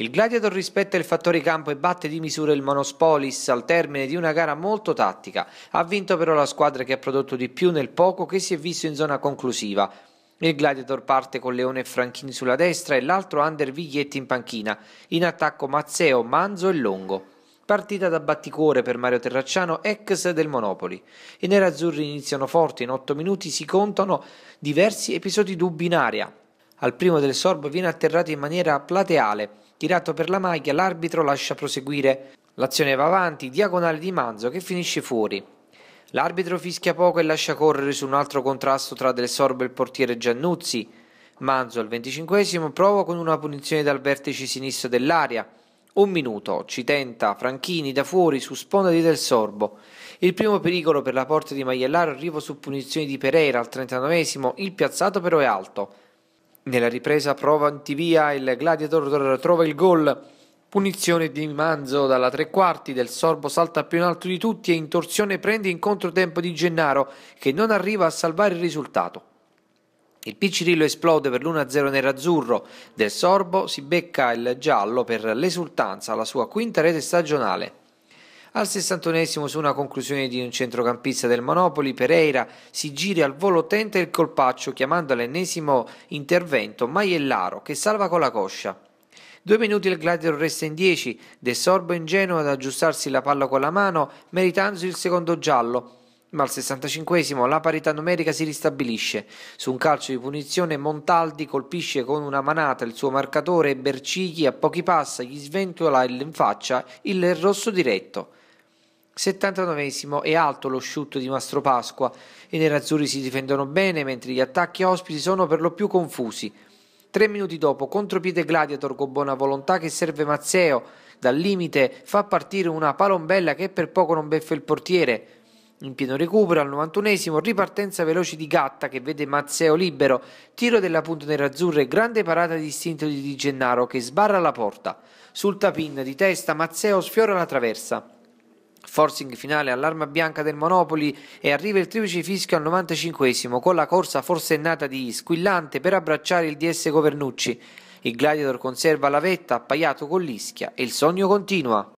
Il Gladiator rispetta il fattore campo e batte di misura il Monospolis al termine di una gara molto tattica. Ha vinto però la squadra che ha prodotto di più nel poco che si è visto in zona conclusiva. Il Gladiator parte con Leone e Franchini sulla destra e l'altro Under Viglietti in panchina. In attacco Mazzeo, Manzo e Longo. Partita da batticuore per Mario Terracciano, ex del Monopoli. I nerazzurri iniziano forti, in otto minuti si contano diversi episodi dubbi in aria. Al primo del sorbo viene atterrato in maniera plateale, tirato per la maglia l'arbitro lascia proseguire. L'azione va avanti, diagonale di Manzo che finisce fuori. L'arbitro fischia poco e lascia correre su un altro contrasto tra Del Sorbo e il portiere Giannuzzi. Manzo al venticinquesimo prova con una punizione dal vertice sinistro dell'area. Un minuto, ci tenta Franchini da fuori su sponda di Del Sorbo. Il primo pericolo per la porta di Maiellaro arriva su punizione di Pereira al trentanovesimo, il piazzato però è alto. Nella ripresa prova antivia il Gladiator trova il gol. Punizione di Manzo dalla tre quarti, del Sorbo salta più in alto di tutti e in torsione prende in controtempo di Gennaro che non arriva a salvare il risultato. Il Piccirillo esplode per l'1-0 nerazzurro, del Sorbo si becca il giallo per l'esultanza alla sua quinta rete stagionale. Al 61esimo su una conclusione di un centrocampista del Monopoli, Pereira si gira al volo tenta il colpaccio chiamando all'ennesimo intervento Maiellaro che salva con la coscia. Due minuti il Gladiator resta in 10, De Sorbo ingenuo ad aggiustarsi la palla con la mano, meritandosi il secondo giallo. Ma al 65 la parità numerica si ristabilisce. Su un calcio di punizione Montaldi colpisce con una manata il suo marcatore e Bercichi a pochi passi gli sventola in faccia il rosso diretto. 79 e alto lo shoot di Mastro Pasqua. I nerazzurri si difendono bene mentre gli attacchi ospiti sono per lo più confusi. Tre minuti dopo, contropiede Gladiator con buona volontà che serve Mazzeo. Dal limite fa partire una palombella che per poco non beffa il portiere. In pieno recupero al 91 ripartenza veloce di Gatta che vede Mazzeo libero, tiro della punta nerazzurra e grande parata di istinto di Di Gennaro che sbarra la porta. Sul tapin di testa Mazzeo sfiora la traversa. Forcing finale all'arma bianca del Monopoli e arriva il triplice fischio al 95 con la corsa forsennata di Squillante per abbracciare il DS Governucci. Il Gladiator conserva la vetta appaiato con l'ischia e il sogno continua.